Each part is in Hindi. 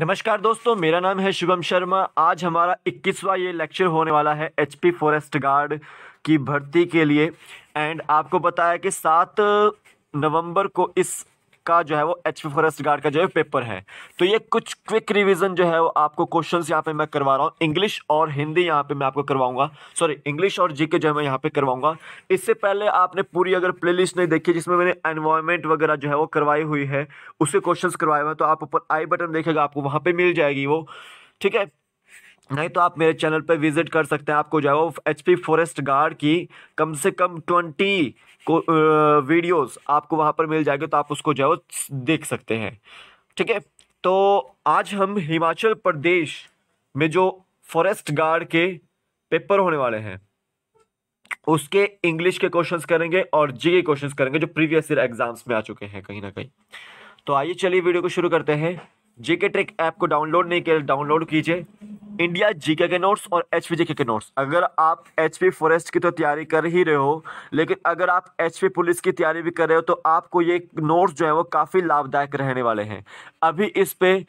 नमस्कार दोस्तों मेरा नाम है शुभम शर्मा आज हमारा 21वां ये लेक्चर होने वाला है एचपी फॉरेस्ट गार्ड की भर्ती के लिए एंड आपको बताया कि सात नवंबर को इस का जो है वो एच पी फॉरेस्ट गार्ड का जो है पेपर है तो ये कुछ क्विक रिविजन जो है वो आपको क्वेश्चन यहाँ पे मैं करवा रहा हूँ इंग्लिश और हिंदी यहाँ पे मैं आपको करवाऊंगा सॉरी इंग्लिश और के जो है मैं यहाँ पे करवाऊंगा इससे पहले आपने पूरी अगर प्लेलिस्ट नहीं देखी जिसमें मैंने एनवायरमेंट वगैरह जो है वो करवाई हुई है उसके क्वेश्चन करवाए हुए हैं तो आप ऊपर आई बटन देखेगा आपको वहाँ पर मिल जाएगी वो ठीक है नहीं तो आप मेरे चैनल पर विजिट कर सकते हैं आपको जो है वो एच फॉरेस्ट गार्ड की कम से कम ट्वेंटी को वीडियोस आपको वहाँ पर मिल जाएगी तो आप उसको जो है वो देख सकते हैं ठीक है तो आज हम हिमाचल प्रदेश में जो फॉरेस्ट गार्ड के पेपर होने वाले हैं उसके इंग्लिश के क्वेश्चंस करेंगे और जी के क्वेश्चन करेंगे जो प्रीवियस ईयर एग्जाम्स में आ चुके हैं कहीं ना कहीं तो आइए चलिए वीडियो को शुरू करते हैं जीके ट्रिक ऐप को डाउनलोड नहीं किया डाउनलोड कीजिए इंडिया जीके के नोट्स और एच जीके के नोट्स अगर आप एच पी फॉरेस्ट की तो तैयारी कर ही रहे हो लेकिन अगर आप एच पी पुलिस की तैयारी भी कर रहे हो तो आपको ये नोट्स जो है वो काफ़ी लाभदायक रहने वाले हैं अभी इस पर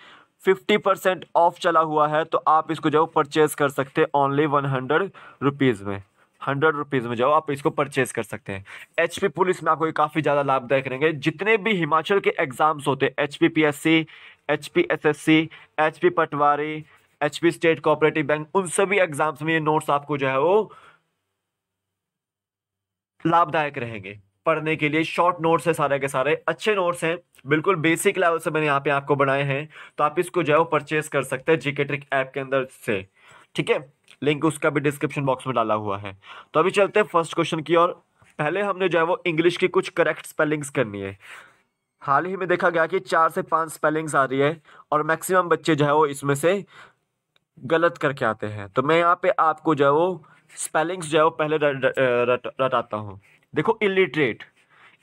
फिफ्टी परसेंट ऑफ चला हुआ है तो आप इसको जो परचेज़ कर सकते हैं ओनली वन हंड्रेड रुपीज़ में हंड्रेड रुपीज़ में जाओ आप इसको परचेज कर सकते हैं एच पुलिस में आपको काफ़ी ज़्यादा लाभदायक रहेंगे जितने भी हिमाचल के एग्ज़ाम्स होते हैं H P P S C H P S S C H P patwari H P state cooperative bank उन सभी एग्जाम्स में ये नोट्स आपको जो है वो लाभदायक रहेंगे पढ़ने के लिए शॉर्ट नोट्स है सारे के सारे अच्छे नोट्स हैं बिल्कुल बेसिक लेवल से मैंने यहाँ पे आपको बनाए हैं तो आप इसको जो है वो परचेज कर सकते हैं जीके ट्रिक ऐप के अंदर से ठीक है लिंक उसका भी डिस्क्रिप्शन बॉक्स में डाला हुआ है तो अभी चलते हैं फर्स्ट क्वेश्चन की और पहले हमने जो है वो इंग्लिश की कुछ करेक्ट स्पेलिंग्स करनी है हाल ही में देखा गया कि चार से पांच स्पेलिंग्स आ रही है और मैक्सिमम बच्चे जो है वो इसमें से गलत करके आते हैं तो मैं यहाँ पे आपको जो है वो स्पेलिंग्स जो है वो पहले रटाता हूँ देखो इलिटरेट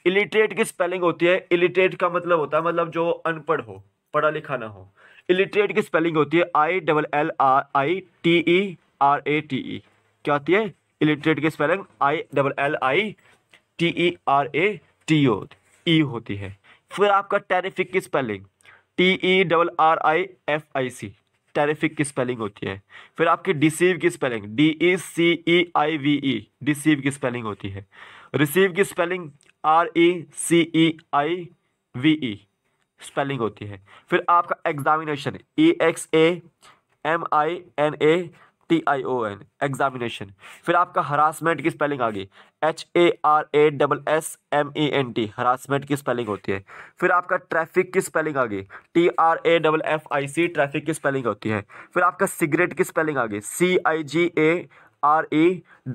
इलिटरेट की स्पेलिंग होती है इलिटरेट का मतलब होता है मतलब जो अनपढ़ हो पढ़ा लिखा ना हो इलिटरेट की स्पेलिंग होती है I double L R I T E R A T E क्या e e e होती है इलिटरेट की spelling I double L I T E R A T O E होती है फिर आपका टेरिफिक की spelling T E double R I F I C terrific की स्पेलिंग होती है फिर आपकी डिसीव की spelling D E C E I V E deceive की स्पेलिंग होती है रिसीव की spelling R E C E I V E spelling होती है फिर आपका examination E X A M I N A T I O N examination फिर आपका हरासमेंट की स्पेलिंग आ गई H A R A double S M E N T harassment की स्पेलिंग होती है फिर आपका ट्रैफिक की स्पेलिंग आ गई T R A double F I C traffic की स्पेलिंग होती है फिर आपका सिगरेट की स्पेलिंग आ गई C I G A R E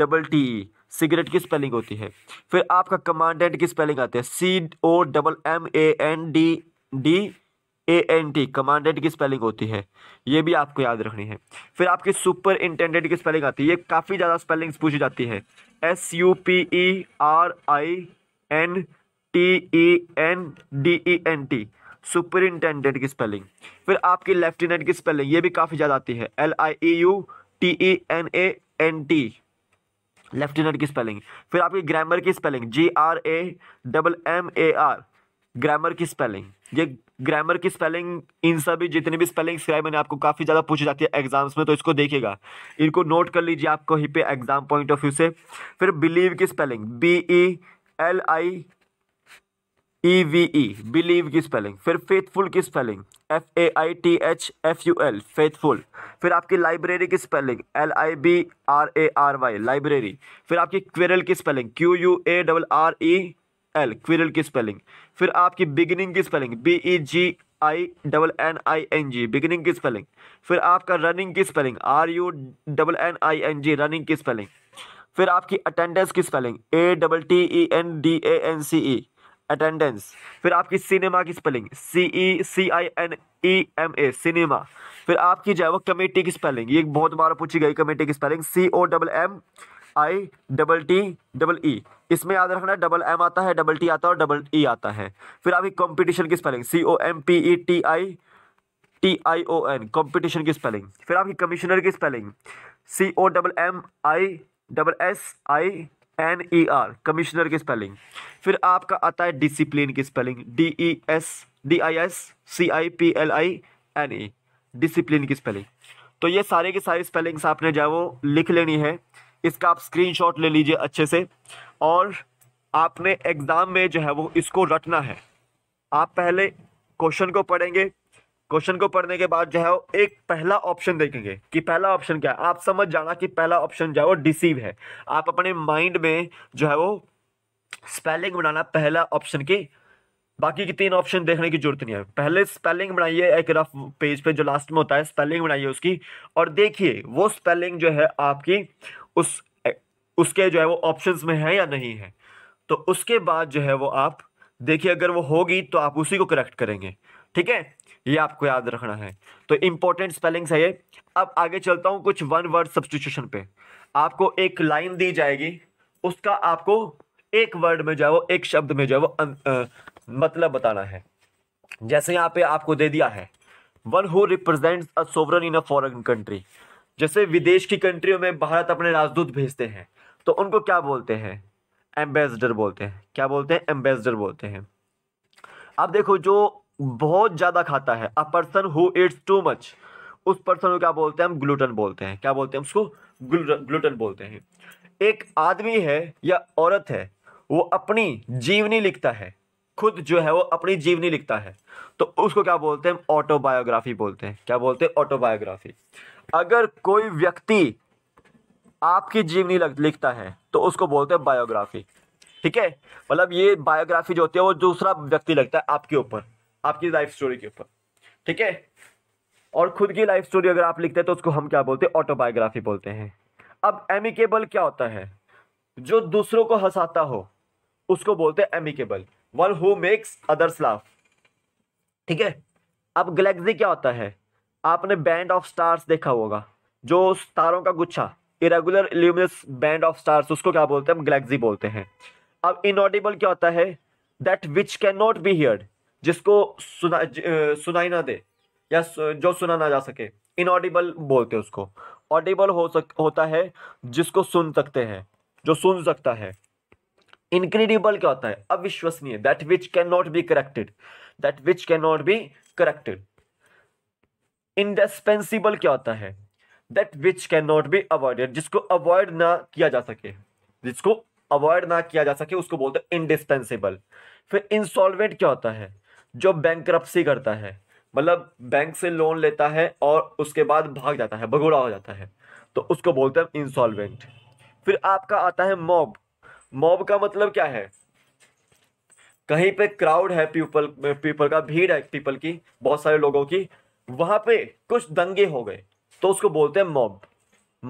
double T E cigarette की स्पेलिंग होती है फिर आपका कमांडेंट की स्पेलिंग आती है C O double M A N D D A N T commandant की स्पेलिंग होती है ये भी आपको याद रखनी है फिर आपकी सुपर इंटेंडेंट की स्पेलिंग आती है ये काफ़ी ज़्यादा स्पेलिंग्स पूछी जाती है S U P E R I N T E N D E N T superintendent की स्पेलिंग फिर आपकी लेफ्टिनेंट की स्पेलिंग ये भी काफ़ी ज़्यादा आती है L I E U T E N A N T lieutenant की स्पेलिंग फिर आपकी ग्रामर की spelling G R A double M A R grammar की स्पेलिंग ये ग्रामर की स्पेलिंग इन सभी जितनी भी स्पेलिंग स्क्राइब मैंने आपको काफ़ी ज़्यादा पूछी जाती है एग्जाम्स में तो इसको देखिएगा इनको नोट कर लीजिए आप कहीं पे एग्जाम पॉइंट ऑफ व्यू से फिर बिलीव की spelling B E L I E V E believe की स्पेलिंग फिर फेथफुल की spelling F A I T H F U L faithful फिर आपकी लाइब्रेरी की spelling L I B R A R Y library फिर आपकी क्वेरल की spelling Q U A double R E L quarrel की स्पेलिंग फिर आपकी बिगिनिंग की spelling B E G I double N I N ji beginning की स्पेलिंग फिर आपका रनिंग की spelling R U double N I N G running की स्पेलिंग फिर आपकी अटेंडेंस की spelling A double T E N D A N C E attendance फिर आपकी सिनेमा की spelling C E C I N E M A cinema फिर आपकी जो है वो कमेटी की स्पेलिंग ये बहुत बार पूछी गई कमेटी की spelling C O double M I double T double E इसमें याद रखना डबल एम आता है डबल टी आता है और डबल ई e आता है फिर आपकी कंपटीशन की spelling C O M P E T I T I O N competition की स्पेलिंग फिर आपकी कमिश्नर की spelling C O double M I double S I N E R commissioner की स्पेलिंग फिर आपका आता है डिसिप्लिन की spelling D E S D I S C I P L I N E discipline की स्पेलिंग तो ये सारे की सारी स्पेलिंग्स आपने जो है वो लिख लेनी है इसका आप स्क्रीनशॉट ले लीजिए अच्छे से और आपने एग्ज़ाम में जो है वो इसको रटना है आप पहले क्वेश्चन को पढ़ेंगे क्वेश्चन को पढ़ने के बाद जो है वो एक पहला ऑप्शन देखेंगे कि पहला ऑप्शन क्या है आप समझ जाना कि पहला ऑप्शन जो है वो डिसीव है आप अपने माइंड में जो है वो स्पेलिंग बनाना पहला ऑप्शन की बाकी के तीन ऑप्शन देखने की जरूरत नहीं है पहले स्पेलिंग बनाइए एक रफ पेज पे जो लास्ट में होता है स्पेलिंग बनाइए उसकी और देखिए वो स्पेलिंग जो है आपकी उस उसके जो है वो ऑप्शंस में है या नहीं है तो उसके बाद जो है वो आप देखिए अगर वो होगी तो आप उसी को करेक्ट करेंगे ठीक है ये आपको याद रखना है तो इम्पोर्टेंट स्पेलिंग्स है ये अब आगे चलता हूँ कुछ वन वर्ड सब्सटीट्यूशन पे आपको एक लाइन दी जाएगी उसका आपको एक वर्ड में जो है वो एक शब्द में जो है वो अन, अं, मतलब बताना है जैसे यहाँ पे आपको दे दिया है one who represents a sovereign in a foreign country जैसे विदेश की कंट्रियों में भारत अपने राजदूत भेजते हैं तो उनको क्या बोलते हैं एम्बेसडर बोलते हैं क्या बोलते हैं एम्बेसडर बोलते हैं अब देखो जो बहुत ज़्यादा खाता है a person who it's too much उस पर्सन को क्या बोलते हैं हम ग्लूटन बोलते हैं क्या बोलते हैं उसको ग्लूटन बोलते हैं एक आदमी है या औरत है वो अपनी जीवनी लिखता है खुद जो है वो अपनी जीवनी लिखता है तो उसको क्या बोलते हैं ऑटोबायोग्राफी बोलते हैं क्या बोलते हैं ऑटोबायोग्राफी अगर कोई व्यक्ति आपकी जीवनी लिखता है तो उसको बोलते हैं बायोग्राफी ठीक है मतलब ये बायोग्राफी जो होती है वो दूसरा व्यक्ति लगता है आपके ऊपर आपकी लाइफ स्टोरी के ऊपर ठीक है और खुद की लाइफ स्टोरी अगर आप लिखते हैं तो उसको हम क्या बोलते हैं ऑटोबायोग्राफी बोलते हैं अब एमिकेबल क्या होता है जो दूसरों को हंसाता हो उसको बोलते हैं amicable one who makes others laugh ठीक है अब गलेक्सी क्या होता है आपने बैंड ऑफ स्टार्स देखा होगा जो तारों का गुच्छा irregular luminous band of stars उसको क्या बोलते हैं हम गलेक्सी बोलते हैं अब इनऑडिबल क्या होता है that which can not be heard जिसको सुना सुनाई ना दे या जो सुना ना जा सके इनऑडिबल बोलते हैं उसको ऑडिबल हो सक होता है जिसको सुन सकते हैं जो सुन सकता है इनक्रेडिबल क्या होता है अविश्वसनीय that which can not be corrected that which can not be corrected indispensable क्या होता है that which can not be avoided जिसको अवॉइड ना किया जा सके जिसको अवॉइड ना किया जा सके उसको बोलते हैं इंडिस्पेंसिबल फिर इंसॉल्वेंट क्या होता है जो बैंक करता है मतलब बैंक से लोन लेता है और उसके बाद भाग जाता है भगोड़ा हो जाता है तो उसको बोलते हैं इंसॉल्वेंट फिर आपका आता है मॉब मॉब का मतलब क्या है कहीं पे क्राउड है पीपल पीपल का भीड़ है पीपल की बहुत सारे लोगों की वहां पे कुछ दंगे हो गए तो उसको बोलते हैं मॉब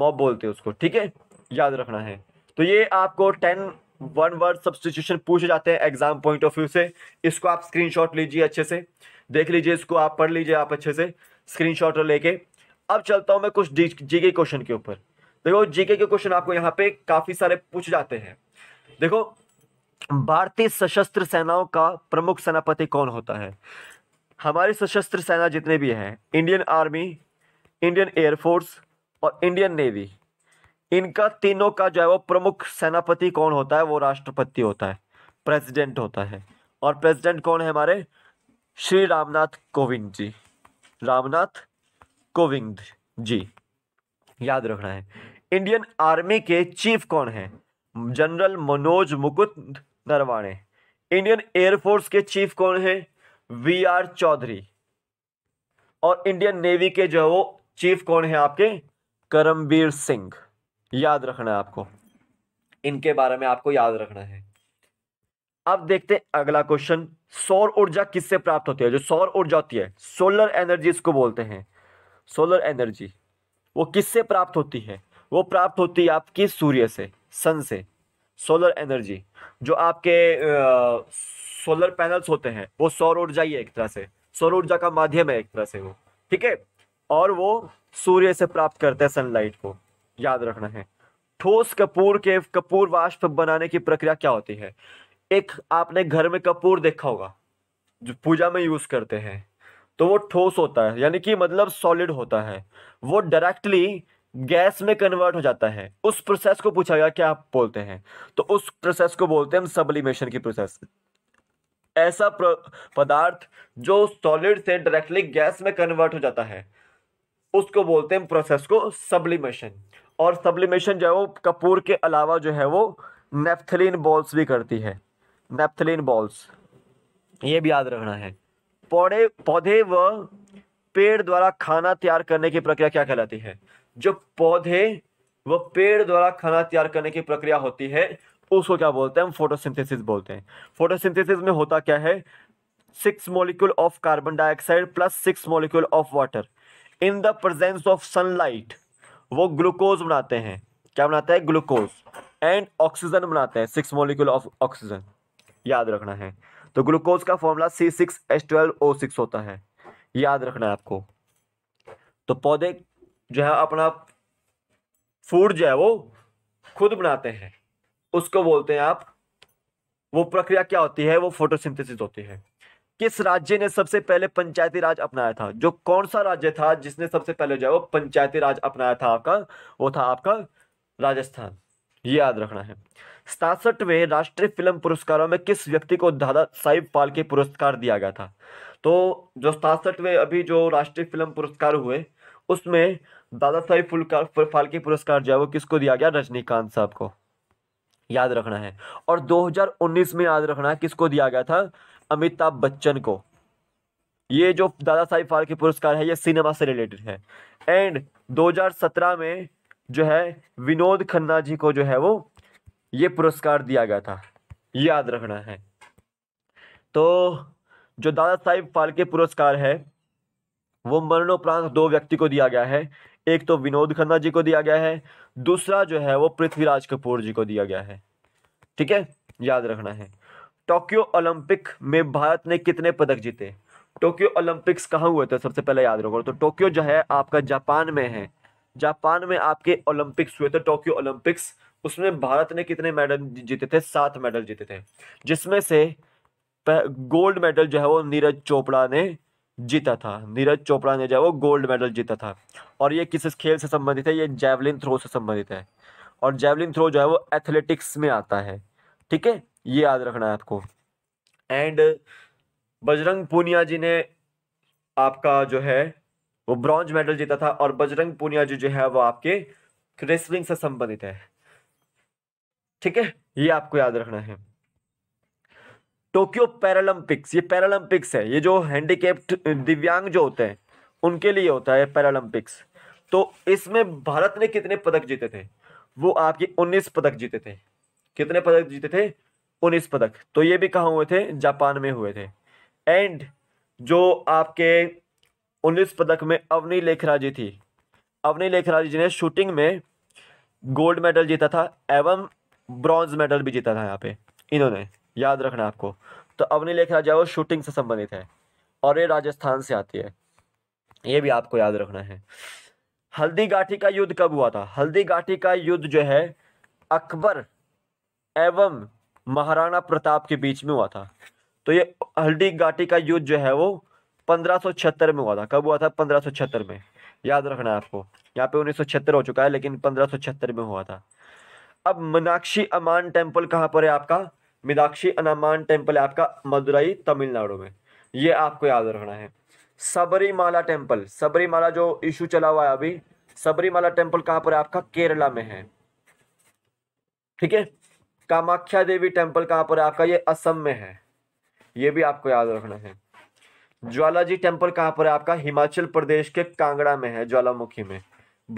मॉब बोलते हैं उसको ठीक है याद रखना है तो ये आपको टेन वन वर्ड सब्सटीट्यूशन पूछे जाते हैं एग्जाम पॉइंट ऑफ व्यू से इसको आप स्क्रीनशॉट लीजिए अच्छे से देख लीजिए इसको आप पढ़ लीजिए आप अच्छे से स्क्रीनशॉट लेके अब चलता हूं मैं कुछ जीके क्वेश्चन के ऊपर देखो जीके के क्वेश्चन आपको यहाँ पे काफ़ी सारे पूछ जाते हैं देखो भारतीय सशस्त्र सेनाओं का प्रमुख सेनापति कौन होता है हमारी सशस्त्र सेना जितने भी हैं इंडियन आर्मी इंडियन एयरफोर्स और इंडियन नेवी इनका तीनों का जो है वो प्रमुख सेनापति कौन होता है वो राष्ट्रपति होता है प्रेसिडेंट होता है और प्रेसिडेंट कौन है हमारे श्री रामनाथ कोविंद जी रामनाथ कोविंद जी याद रखना है इंडियन आर्मी के चीफ कौन है general Manoj Mukund Naravane Indian air force के चीफ कौन है वी आर चौधरी और इंडियन नेवी के जो वो चीफ कौन है आपके करमबीर सिंह याद रखना है आपको इनके बारे में आपको याद रखना है अब देखते हैं अगला क्वेश्चन सौर ऊर्जा किससे प्राप्त होती है जो सौर ऊर्जा होती है सोलर एनर्जी इसको बोलते हैं सोलर एनर्जी वो किससे प्राप्त होती है वो प्राप्त होती है आपकी सूर्य से सन से सोलर एनर्जी जो आपके आ, सोलर पैनल्स होते हैं वो सौर ऊर्जा ही है एक तरह से सौर ऊर्जा का माध्यम है एक तरह से वो ठीक है और वो सूर्य से प्राप्त करते हैं सनलाइट को याद रखना है ठोस कपूर के कपूर वाष्प बनाने की प्रक्रिया क्या होती है एक आपने घर में कपूर देखा होगा जो पूजा में यूज करते हैं तो वो ठोस होता है यानी कि मतलब सॉलिड होता है वो डायरेक्टली गैस में कन्वर्ट हो जाता है उस प्रोसेस को पूछा गया क्या आप बोलते हैं तो उस प्रोसेस को बोलते हैं सबलिमेशन की प्रोसेस ऐसा पदार्थ जो सॉलिड से डायरेक्टली गैस में कन्वर्ट हो जाता है उसको बोलते हैं प्रोसेस को सब्लिमेशन और सबलिमेशन जो है वो कपूर के अलावा जो है वो नेफ्थलिन बॉल्स भी करती है नेफ्थलिन बॉल्स ये भी याद रखना है पौधे पौधे व पेड़ द्वारा खाना तैयार करने की प्रक्रिया क्या कहलाती है जो पौधे व पेड़ द्वारा खाना तैयार करने की प्रक्रिया होती है उसको क्या बोलते हैं हम फोटोसिंथेसिस बोलते हैं फोटोसिंथेसिस में होता क्या है six molecule of carbon dioxide plus six molecule of water in the presence of sunlight वो ग्लूकोज बनाते हैं क्या बनाते हैं ग्लूकोज एंड ऑक्सीजन बनाते हैं सिक्स मोलिक्यूल ऑफ ऑक्सीजन याद रखना है तो ग्लूकोज का formula C six H twelve O six होता है याद रखना है आपको तो पौधे जो है अपना फूड जो है वो खुद बनाते हैं उसको बोलते हैं आप वो प्रक्रिया क्या होती है वो फोटोसिंथेसिस होती है किस राज्य ने सबसे पहले पंचायती राज अपनाया था जो कौन सा राज्य था जिसने सबसे पहले जो है वो पंचायती राज अपनाया था आपका वो था आपका राजस्थान ये याद रखना है सतासठवें राष्ट्रीय फिल्म पुरस्कारों में किस व्यक्ति को दादा साहिब पाल के पुरस्कार दिया गया था तो जो सतासठवें अभी जो राष्ट्रीय फिल्म पुरस्कार हुए उसमें दादा साहिब फुलकार फाल्के पुरस्कार जो है वो किसको दिया गया रजनीकांत साहब को याद रखना है और 2019 में याद रखना है किसको दिया गया था अमिताभ बच्चन को ये जो दादा साहिब फाल्के पुरस्कार है ये सिनेमा से रिलेटेड है एंड 2017 में जो है विनोद खन्ना जी को जो है वो ये पुरस्कार दिया गया था याद रखना है तो जो दादा साहिब फाल्के पुरस्कार है वो मरणोपरांत दो व्यक्ति को दिया गया है एक तो विनोद खन्ना जी को दिया गया है दूसरा जो है वो पृथ्वीराज कपूर जी को दिया गया है ठीक है याद रखना है टोक्यो ओलंपिक में भारत ने कितने पदक जीते टोक्यो ओलंपिक्स कहाँ हुए थे सबसे पहले याद रखो तो टोक्यो जो है आपका जापान में है जापान में आपके ओलंपिक्स हुए थे टोक्यो ओलंपिक्स उसमें भारत ने कितने मेडल जीते थे सात मेडल जीते थे जिसमें से गोल्ड मेडल जो है वो नीरज चोपड़ा ने जीता था नीरज चोपड़ा ने जो वो गोल्ड मेडल जीता था और ये किस खेल से संबंधित है ये जैवलिन थ्रो से संबंधित है और जैवलिन थ्रो जो है वो एथलेटिक्स में आता है ठीक है ये याद रखना है आपको एंड बजरंग पूनिया जी ने आपका जो है वो ब्रॉन्ज मेडल जीता था और बजरंग पूनिया जी जो है वो आपके रेसलिंग से संबंधित है ठीक है ये आपको याद रखना है टोक्यो पैरालंपिक्स ये पैरालंपिक्स है ये जो हैंडीकेप्ड दिव्यांग जो होते हैं उनके लिए होता है पैरालंपिक्स तो इसमें भारत ने कितने पदक जीते थे वो आपके उन्नीस पदक जीते थे कितने पदक जीते थे उन्नीस पदक तो ये भी कहाँ हुए थे जापान में हुए थे एंड जो आपके उन्नीस पदक में अवनी लेखरा जी थी अवनी लेखरा जी ने शूटिंग में गोल्ड मेडल जीता था एवं ब्रॉन्ज मेडल भी जीता था यहाँ पे इन्होंने याद रखना आपको तो अवनी लेखरा जो है वो शूटिंग से संबंधित है और ये राजस्थान से आती है ये भी आपको याद रखना है हल्दी गाठी का युद्ध कब हुआ था हल्दी गाठी का युद्ध जो है अकबर एवं महाराणा प्रताप के बीच में हुआ था तो ये हल्दी गाठी का युद्ध जो है वो पंद्रह में हुआ था कब हुआ था पंद्रह में याद रखना है आपको यहाँ पे उन्नीस हो चुका है लेकिन पंद्रह में हुआ था अब मनाक्षी अमान टेम्पल कहाँ पर है आपका मीनाक्षी अनामान टेम्पल है आपका मदुरई तमिलनाडु में ये आपको याद रखना है सबरीमाला टेम्पल सबरीमाला जो इशू चला हुआ है अभी सबरीमाला टेम्पल कहाँ पर है आपका केरला में है ठीक है कामाख्या देवी टेम्पल कहाँ पर है आपका ये असम में है ये भी आपको याद रखना है ज्वालाजी टेम्पल कहाँ पर है आपका हिमाचल प्रदेश के कांगड़ा में है ज्वालामुखी में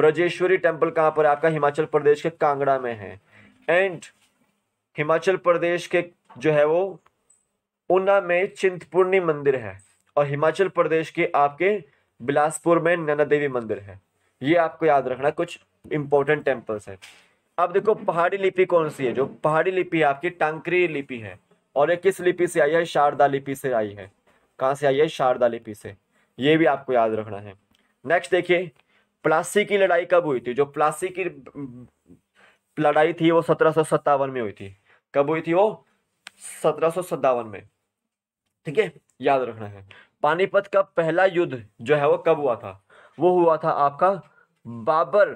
ब्रजेश्वरी टेम्पल कहाँ पर है आपका हिमाचल प्रदेश के कांगड़ा में है एंड हिमाचल प्रदेश के जो है वो ऊना में चिंतपूर्णी मंदिर है और हिमाचल प्रदेश के आपके बिलासपुर में नैना देवी मंदिर है ये आपको याद रखना कुछ इंपॉर्टेंट टेम्पल्स है अब देखो पहाड़ी लिपि कौन सी है जो पहाड़ी लिपि आपकी टांकरी लिपि है और ये किस लिपि से आई है शारदा लिपि से आई है कहाँ से आई है शारदा लिपि से ये भी आपको याद रखना है नेक्स्ट देखिए प्लासी की लड़ाई कब हुई थी जो प्लासी की लड़ाई थी वो सत्रह में हुई थी कब हुई थी वो सत्रह में ठीक है याद रखना है पानीपत का पहला युद्ध जो है वो कब हुआ था वो हुआ था आपका बाबर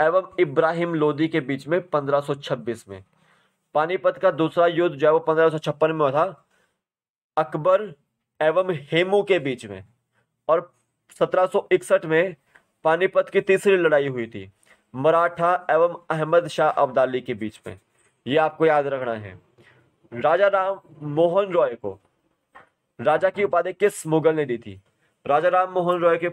एवं इब्राहिम लोदी के बीच में 1526 में पानीपत का दूसरा युद्ध जो है वो पंद्रह में हुआ था अकबर एवं हेमू के बीच में और 1761 में पानीपत की तीसरी लड़ाई हुई थी मराठा एवं अहमद शाह अब्दाली के बीच में ये आपको याद रखना है राजा राम मोहन रॉय को राजा की उपाधि किस मुगल ने दी थी राजा राम मोहन रॉय के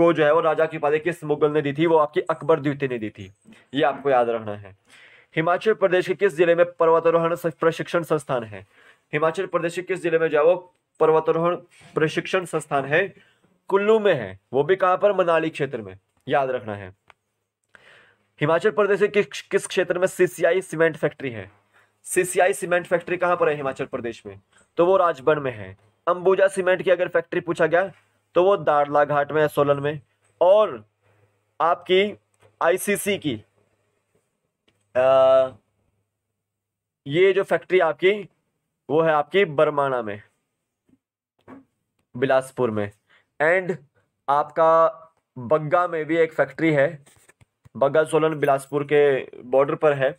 को जो है वो राजा की उपाधि किस मुगल ने दी थी वो आपकी अकबर द्वितीय ने दी थी ये आपको याद रखना है हिमाचल प्रदेश के किस जिले में पर्वतारोहण प्रशिक्षण संस्थान है हिमाचल प्रदेश के किस जिले में जो है वो पर्वतारोहण प्रशिक्षण संस्थान है कुल्लू में है वो भी कहां पर मनाली क्षेत्र में याद रखना है हिमाचल प्रदेश के किस किस क्षेत्र में सीसीआई सीमेंट फैक्ट्री है सीसीआई सीमेंट फैक्ट्री कहाँ पर है हिमाचल प्रदेश में तो वो राजबन में है अंबुजा सीमेंट की अगर फैक्ट्री पूछा गया तो वो दारला घाट में है सोलन में और आपकी आईसीसी की आ, ये जो फैक्ट्री आपकी वो है आपकी बरमाना में बिलासपुर में एंड आपका बग्गा में भी एक फैक्ट्री है बग्गा सोलन बिलासपुर के बॉर्डर पर है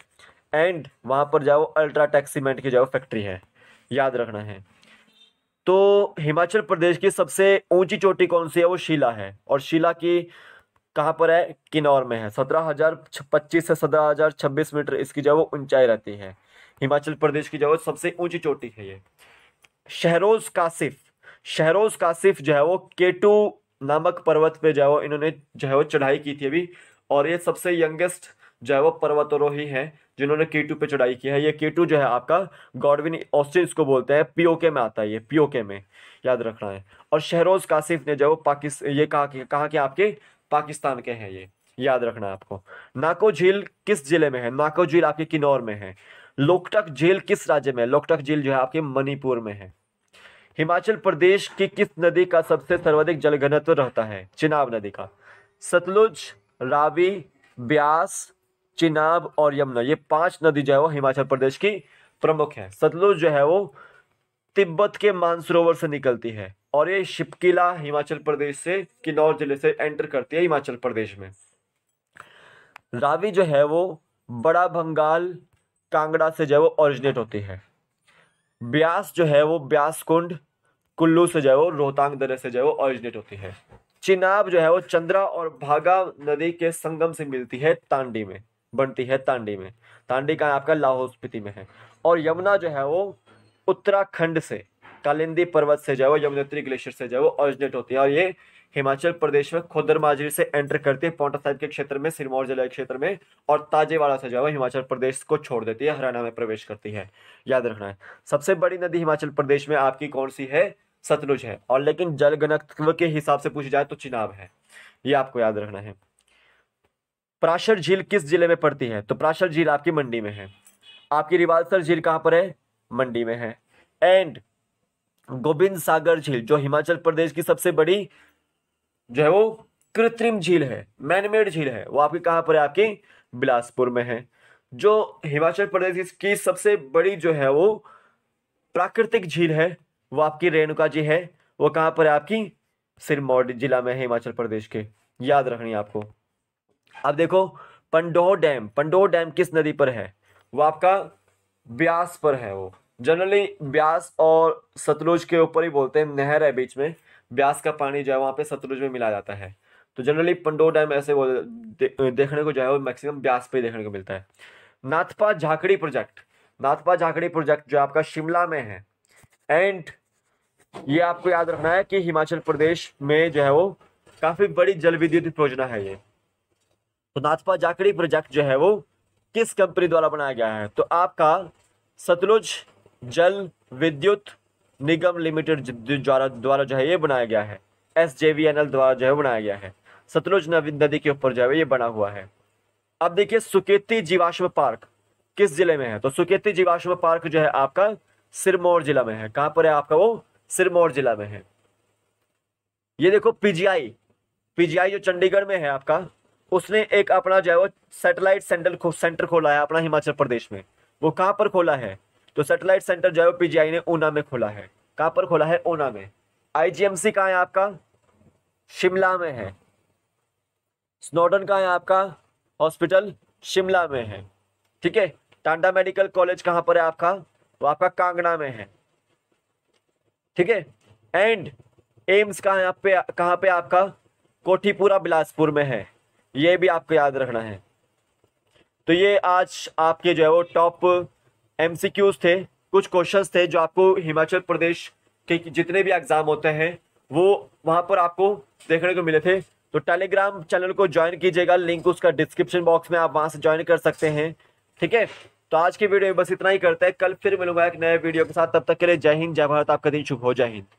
एंड वहाँ पर जाओ अल्ट्रा टैक्स सीमेंट की जाओ फैक्ट्री है याद रखना है तो हिमाचल प्रदेश की सबसे ऊंची चोटी कौन सी है वो शिला है और शिला की कहाँ पर है किन्नौर में है सत्रह हज़ार पच्चीस से सत्रह हज़ार छब्बीस मीटर इसकी जो है वो ऊंचाई रहती है हिमाचल प्रदेश की जो है सबसे ऊंची चोटी है ये शहरोज़ कासिफ शहरोज़ कासिफ जो है वो केटू नामक पर्वत पे जो है वो इन्होंने जो है वो चढ़ाई की थी अभी और ये सबसे यंगेस्ट जो है वो पर्वतारोही है जिन्होंने के टू पे चढ़ाई की है ये के टू जो है आपका गॉडविन ऑस्टिन को बोलते हैं पीओके में आता है ये पीओके में याद रखना है और शहरोज कासिफ ने जो है वो पाकिस ये कहा कि कहा कि आपके पाकिस्तान के हैं ये याद रखना है आपको नाको झील किस जिले में है नाको झील आपके किन्नौर में है लोकटक झील किस राज्य में है लोकटक झील जो है आपके मणिपुर में है हिमाचल प्रदेश की किस नदी का सबसे सर्वाधिक जल घनत्व रहता है चिनाब नदी का सतलुज रावी ब्यास चिनाब और यमुना ये पांच नदी जो है वो हिमाचल प्रदेश की प्रमुख है सतलुज जो है वो तिब्बत के मानसरोवर से निकलती है और ये शिपकिला हिमाचल प्रदेश से किन्नौर जिले से एंटर करती है हिमाचल प्रदेश में रावी जो है वो बड़ा बंगाल कांगड़ा से जो है वो ओरिजिनेट होती है ब्यास जो है वो ब्यास कुंड कुल्लू से जो है वो रोहतांग दर्रे से जो है वो ओरिजिनेट होती है चिनाब जो है वो चंद्रा और भागा नदी के संगम से मिलती है तांडी में बनती है तांडी में तांडी का आपका लाहौल स्पीति में है और यमुना जो है वो उत्तराखंड से कालिंदी पर्वत से जाए यमुनोत्री ग्लेशियर से जो वो ऑरिजिनेट होती है और ये हिमाचल प्रदेश में खोदरमाजरी से एंटर करती है पौटा साहिब के क्षेत्र में सिरमौर जिला के क्षेत्र में और ताजेवाड़ा से जो है हिमाचल प्रदेश को छोड़ देती है हरियाणा में प्रवेश करती है याद रखना है सबसे बड़ी नदी हिमाचल प्रदेश में आपकी कौन सी है सतलुज है और लेकिन जल घनत्व के हिसाब से पूछी जाए तो चिनाब है ये आपको याद रखना है प्राशर झील किस जिले में पड़ती है तो प्राशर झील आपकी मंडी में है आपकी रिवालसर झील कहां पर है मंडी में है एंड गोविंद सागर झील जो हिमाचल प्रदेश की सबसे बड़ी जो है वो कृत्रिम झील है मैनमेड झील है वो आपकी कहां पर है आपकी बिलासपुर में है जो हिमाचल प्रदेश की सबसे बड़ी जो है वो प्राकृतिक झील है वो आपकी रेणुका जी है वो कहाँ पर है आपकी सिरमौर जिला में है हिमाचल प्रदेश के याद रखनी आपको अब देखो पंडोह डैम पंडोह डैम किस नदी पर है वो आपका ब्यास पर है वो जनरली ब्यास और सतलुज के ऊपर ही बोलते हैं नहर है बीच में ब्यास का पानी जो है वहाँ पे सतलुज में मिला जाता है तो जनरली पंडोह डैम ऐसे बोल दे, देखने को जो है वो मैक्सिमम ब्यास पे ही देखने को मिलता है नाथपा झाकड़ी प्रोजेक्ट नाथपा झाकड़ी प्रोजेक्ट जो आपका शिमला में है एंड ये आपको याद रखना है कि हिमाचल प्रदेश में जो है वो काफी बड़ी जल विद्युत परियोजना है ये तो नाथपा जाकड़ी प्रोजेक्ट जो है वो किस कंपनी द्वारा बनाया गया है तो आपका सतलुज जल विद्युत निगम लिमिटेड द्वारा द्वारा जो है ये बनाया गया है एस द्वारा जो है बनाया गया है सतलुज नदी के ऊपर जो है ये बना हुआ है अब देखिए सुकेती जीवाश्म पार्क किस जिले में है तो सुकेती जीवाश्म पार्क जो है आपका सिरमौर जिला में है कहां पर है आपका वो सिरमौर जिला में है ये देखो पीजीआई पीजीआई जो चंडीगढ़ में है आपका उसने एक अपना जो है वो सेटेलाइट सेंटर खो, सेंटर खोला है अपना हिमाचल प्रदेश में वो कहां पर खोला है तो सेटेलाइट सेंटर जो है वो पीजीआई ने ऊना में खोला है कहां पर खोला है ऊना में आईजीएमसी कहा है आपका शिमला में है स्नोडन कहा है आपका हॉस्पिटल शिमला में है ठीक है टांडा मेडिकल कॉलेज कहां पर है आपका वो तो आपका कांगड़ा में है ठीक है एंड एम्स कहाँ यहाँ पे कहाँ पे आपका कोठीपुरा बिलासपुर में है ये भी आपको याद रखना है तो ये आज आपके जो है वो टॉप एम थे कुछ क्वेश्चन थे जो आपको हिमाचल प्रदेश के जितने भी एग्ज़ाम होते हैं वो वहाँ पर आपको देखने को मिले थे तो टेलीग्राम चैनल को ज्वाइन कीजिएगा लिंक उसका डिस्क्रिप्शन बॉक्स में आप वहाँ से ज्वाइन कर सकते हैं ठीक है तो आज की वीडियो में बस इतना ही करते हैं कल फिर मिलूंगा एक नए वीडियो के साथ तब तक के लिए जय हिंद जय भारत आपका दिन शुभ हो जय हिंद